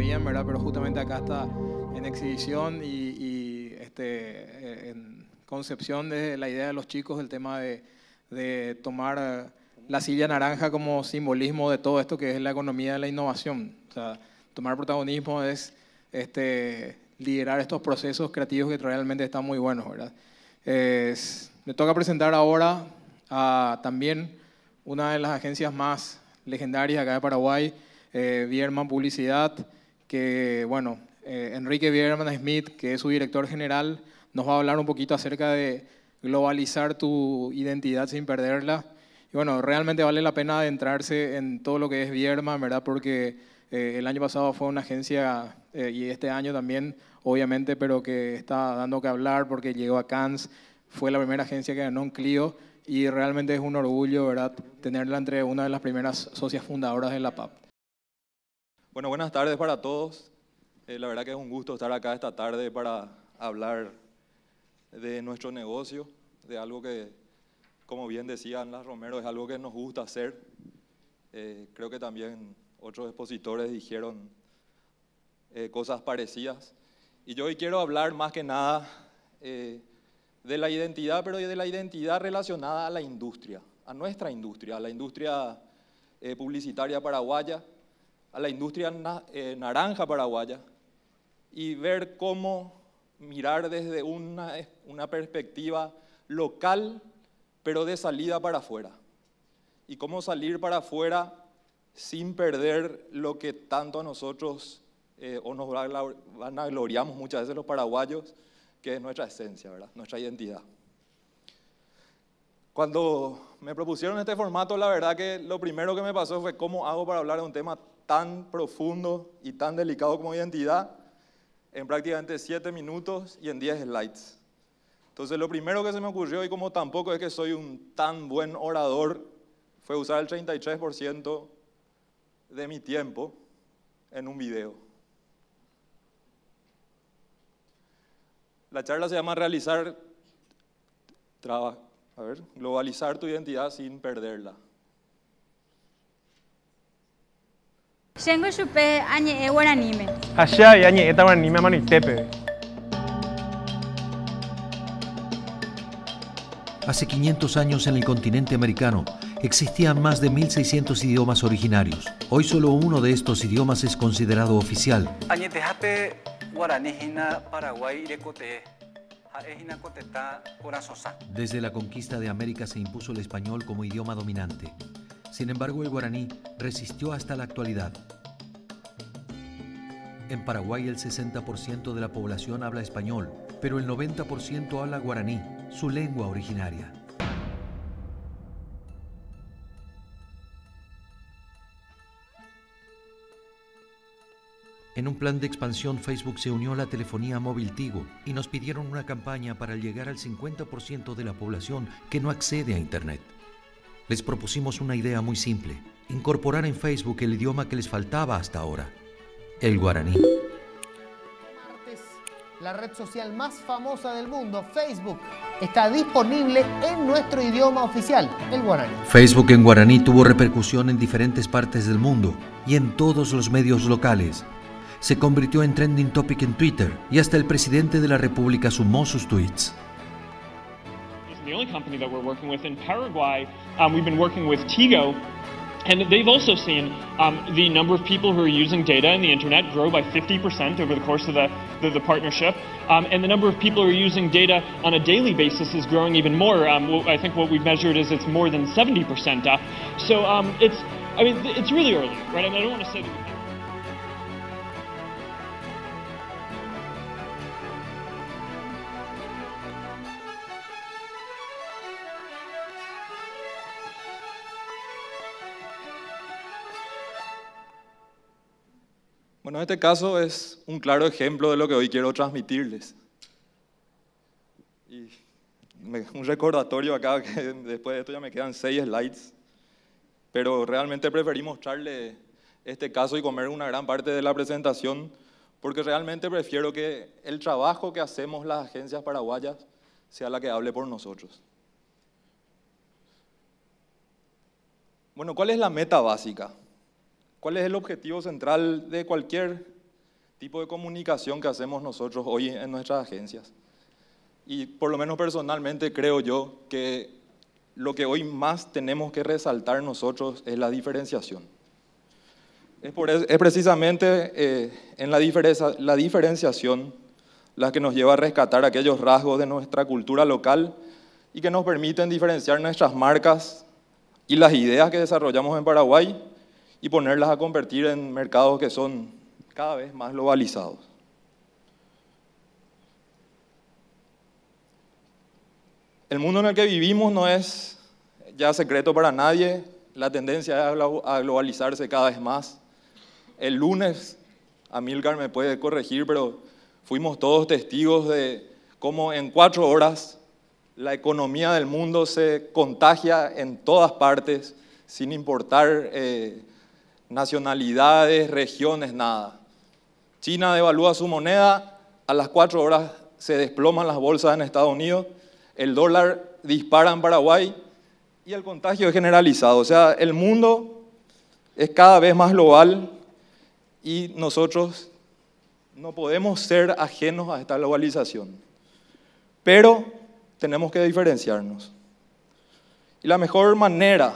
bien, ¿verdad? Pero justamente acá está en exhibición y, este, eh, en concepción de la idea de los chicos del tema de, de tomar la silla naranja como simbolismo de todo esto que es la economía de la innovación. O sea, tomar protagonismo es este, liderar estos procesos creativos que realmente están muy buenos, ¿verdad? me toca presentar ahora a también una de las agencias más legendarias acá de Paraguay, eh, Bierman Publicidad que, bueno, eh, Enrique Bierman Smith, que es su director general, nos va a hablar un poquito acerca de globalizar tu identidad sin perderla. Y bueno, realmente vale la pena adentrarse en todo lo que es Bierman, ¿verdad? Porque eh, el año pasado fue una agencia, eh, y este año también, obviamente, pero que está dando que hablar porque llegó a Cannes, fue la primera agencia que ganó un Clio, y realmente es un orgullo, ¿verdad?, tenerla entre una de las primeras socias fundadoras de la PAP. Bueno, buenas tardes para todos. Eh, la verdad que es un gusto estar acá esta tarde para hablar de nuestro negocio, de algo que, como bien decía las Romero, es algo que nos gusta hacer. Eh, creo que también otros expositores dijeron eh, cosas parecidas. Y yo hoy quiero hablar más que nada de la identidad, pero de la identidad relacionada a la industria, a nuestra industria, a la industria publicitaria paraguaya a la industria eh, naranja paraguaya y ver cómo mirar desde una, una perspectiva local, pero de salida para afuera. Y cómo salir para afuera sin perder lo que tanto a nosotros eh, o nos vanagloriamos muchas veces los paraguayos, que es nuestra esencia, ¿verdad? nuestra identidad. Cuando me propusieron este formato, la verdad que lo primero que me pasó fue cómo hago para hablar de un tema tan profundo y tan delicado como identidad en prácticamente 7 minutos y en 10 slides. Entonces lo primero que se me ocurrió, y como tampoco es que soy un tan buen orador, fue usar el 33% de mi tiempo en un video. La charla se llama realizar, traba, a ver, globalizar tu identidad sin perderla. E Hace 500 años en el continente americano existían más de 1.600 idiomas originarios. Hoy solo uno de estos idiomas es considerado oficial. Desde la conquista de América se impuso el español como idioma dominante. Sin embargo, el guaraní resistió hasta la actualidad. En Paraguay el 60% de la población habla español, pero el 90% habla guaraní, su lengua originaria. En un plan de expansión, Facebook se unió a la telefonía móvil Tigo y nos pidieron una campaña para llegar al 50% de la población que no accede a Internet les propusimos una idea muy simple, incorporar en Facebook el idioma que les faltaba hasta ahora, el guaraní. Martes, la red social más famosa del mundo, Facebook, está disponible en nuestro idioma oficial, el guaraní. Facebook en guaraní tuvo repercusión en diferentes partes del mundo y en todos los medios locales. Se convirtió en trending topic en Twitter y hasta el presidente de la República sumó sus tweets. the only company that we're working with. In Paraguay, um, we've been working with Tigo, and they've also seen um, the number of people who are using data and the internet grow by 50% over the course of the, the, the partnership. Um, and the number of people who are using data on a daily basis is growing even more. Um, I think what we've measured is it's more than 70% up. So um, it's, I mean, it's really early, right? I, mean, I don't want to say that. Bueno, este caso es un claro ejemplo de lo que hoy quiero transmitirles. Y un recordatorio acá, que después de esto ya me quedan seis slides, pero realmente preferí mostrarle este caso y comer una gran parte de la presentación, porque realmente prefiero que el trabajo que hacemos las agencias paraguayas sea la que hable por nosotros. Bueno, ¿cuál es la meta básica? ¿Cuál es el objetivo central de cualquier tipo de comunicación que hacemos nosotros hoy en nuestras agencias? Y por lo menos personalmente creo yo que lo que hoy más tenemos que resaltar nosotros es la diferenciación. Es, precisamente eh, en la, diferencia, la diferenciación la que nos lleva a rescatar aquellos rasgos de nuestra cultura local y que nos permiten diferenciar nuestras marcas y las ideas que desarrollamos en Paraguay y ponerlas a convertir en mercados que son cada vez más globalizados. El mundo en el que vivimos no es ya secreto para nadie, la tendencia es a globalizarse cada vez más. El lunes, Amilcar me puede corregir, pero fuimos todos testigos de cómo en cuatro horas la economía del mundo se contagia en todas partes, sin importar eh, nacionalidades, regiones, nada. China devalúa su moneda, a las cuatro horas se desploman las bolsas en Estados Unidos, el dólar dispara en Paraguay y el contagio es generalizado. O sea, el mundo es cada vez más global y nosotros no podemos ser ajenos a esta globalización. Pero tenemos que diferenciarnos. Y la mejor manera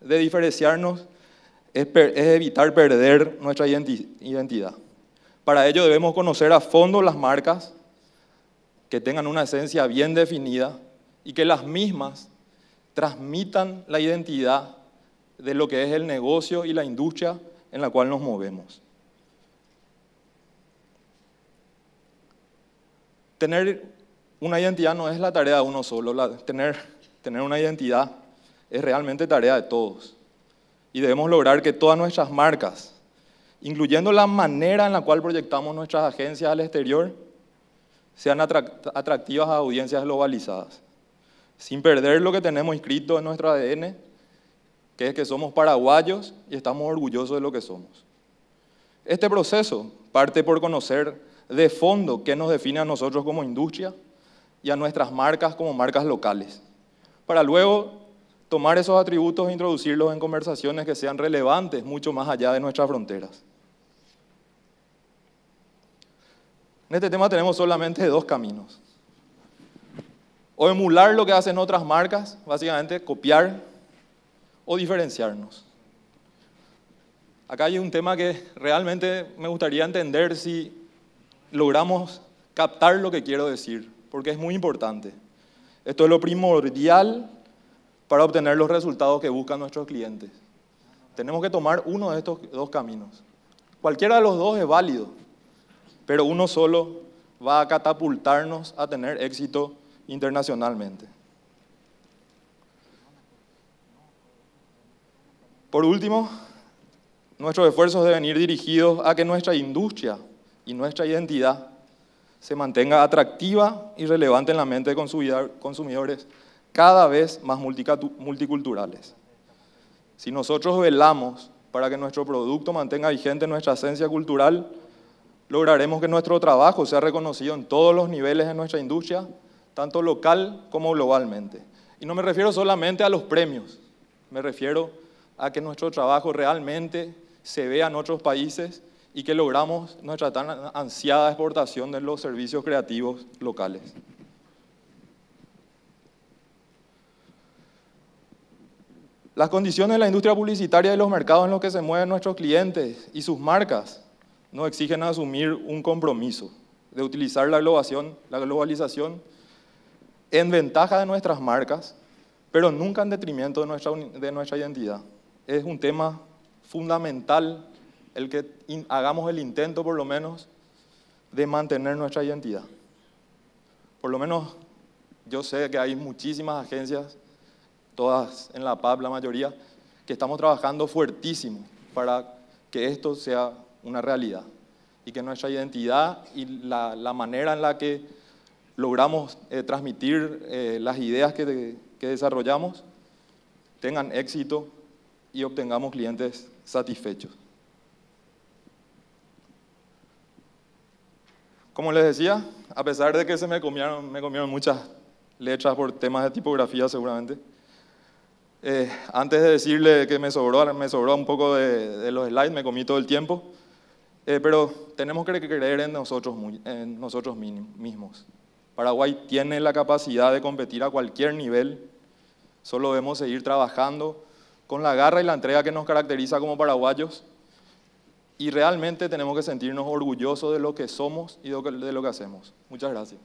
de diferenciarnos es, evitar perder nuestra identidad. Para ello debemos conocer a fondo las marcas, que tengan una esencia bien definida y que las mismas transmitan la identidad de lo que es el negocio y la industria en la cual nos movemos. Tener una identidad no es la tarea de uno solo, tener una identidad es realmente tarea de todos y debemos lograr que todas nuestras marcas, incluyendo la manera en la cual proyectamos nuestras agencias al exterior, sean atractivas a audiencias globalizadas, sin perder lo que tenemos inscrito en nuestro ADN, que es que somos paraguayos y estamos orgullosos de lo que somos. Este proceso parte por conocer de fondo qué nos define a nosotros como industria y a nuestras marcas como marcas locales, para luego tomar esos atributos e introducirlos en conversaciones que sean relevantes mucho más allá de nuestras fronteras. En este tema tenemos solamente dos caminos. O emular lo que hacen otras marcas, básicamente copiar, o diferenciarnos. Acá hay un tema que realmente me gustaría entender si logramos captar lo que quiero decir, porque es muy importante. Esto es lo primordial para obtener los resultados que buscan nuestros clientes. Tenemos que tomar uno de estos dos caminos. Cualquiera de los dos es válido, pero uno solo va a catapultarnos a tener éxito internacionalmente. Por último, nuestros esfuerzos deben ir dirigidos a que nuestra industria y nuestra identidad se mantenga atractiva y relevante en la mente de consumidores cada vez más multiculturales. Si nosotros velamos para que nuestro producto mantenga vigente nuestra esencia cultural, lograremos que nuestro trabajo sea reconocido en todos los niveles de nuestra industria, tanto local como globalmente. Y no me refiero solamente a los premios, me refiero a que nuestro trabajo realmente se vea en otros países y que logramos nuestra tan ansiada exportación de los servicios creativos locales. Las condiciones de la industria publicitaria y los mercados en los que se mueven nuestros clientes y sus marcas nos exigen asumir un compromiso de utilizar la globalización, en ventaja de nuestras marcas, pero nunca en detrimento de nuestra, de nuestra identidad. Es un tema fundamental el que hagamos el intento, por lo menos, de mantener nuestra identidad. Por lo menos yo sé que hay muchísimas agencias todas en La PAP, la mayoría, que estamos trabajando fuertísimo para que esto sea una realidad y que nuestra identidad y la, manera en la que logramos eh, transmitir eh, las ideas que, que desarrollamos tengan éxito y obtengamos clientes satisfechos. Como les decía, a pesar de que se me comieron, me comieron muchas letras por temas de tipografía seguramente, eh, antes de decirle que me sobró, me sobró un poco de, los slides, me comí todo el tiempo, eh, pero tenemos que creer en nosotros, en nosotros mismos. Paraguay tiene la capacidad de competir a cualquier nivel, solo debemos seguir trabajando con la garra y la entrega que nos caracteriza como paraguayos y realmente tenemos que sentirnos orgullosos de lo que somos y de lo que hacemos. Muchas gracias.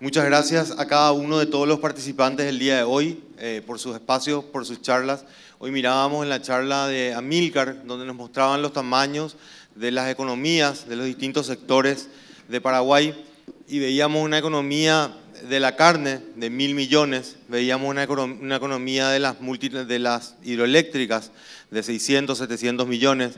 Muchas gracias a cada uno de todos los participantes del día de hoy eh, por sus espacios, por sus charlas. Hoy mirábamos en la charla de Amilcar, donde nos mostraban los tamaños de las economías de los distintos sectores de Paraguay y veíamos una economía de la carne de mil millones, veíamos una, economía de las, de las hidroeléctricas de 600, 700 millones,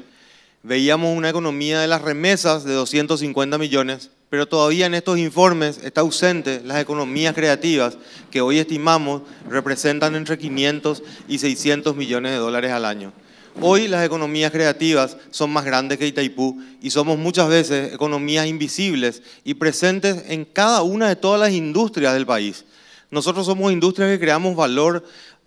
veíamos una economía de las remesas de 250 millones pero todavía en estos informes está ausente las economías creativas que hoy estimamos representan entre 500 y 600 millones de dólares al año. Hoy las economías creativas son más grandes que Itaipú y somos muchas veces economías invisibles y presentes en cada una de todas las industrias del país. Nosotros somos industrias que creamos valor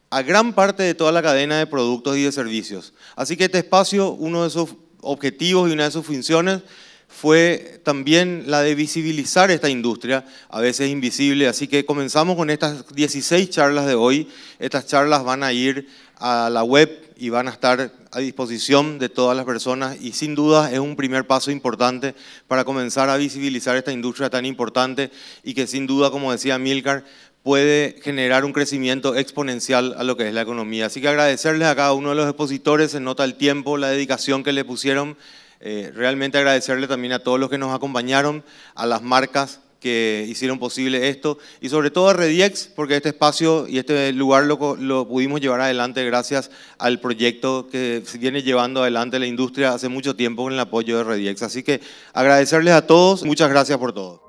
a gran parte de toda la cadena de productos y de servicios. Así que este espacio, uno de sus objetivos y una de sus funciones fue también la de visibilizar esta industria, a veces invisible. Así que comenzamos con estas 16 charlas de hoy. Estas charlas van a ir a la web y van a estar a disposición de todas las personas y sin duda es un primer paso importante para comenzar a visibilizar esta industria tan importante y que sin duda, como decía Milcar, puede generar un crecimiento exponencial a lo que es la economía. Así que agradecerles a cada uno de los expositores, se nota el tiempo, la dedicación que le pusieron eh, realmente agradecerle también a todos los que nos acompañaron, a las marcas que hicieron posible esto y sobre todo a Rediex, porque este espacio y este lugar lo, pudimos llevar adelante gracias al proyecto que se viene llevando adelante la industria hace mucho tiempo con el apoyo de Rediex. Así que agradecerles a todos, muchas gracias por todo.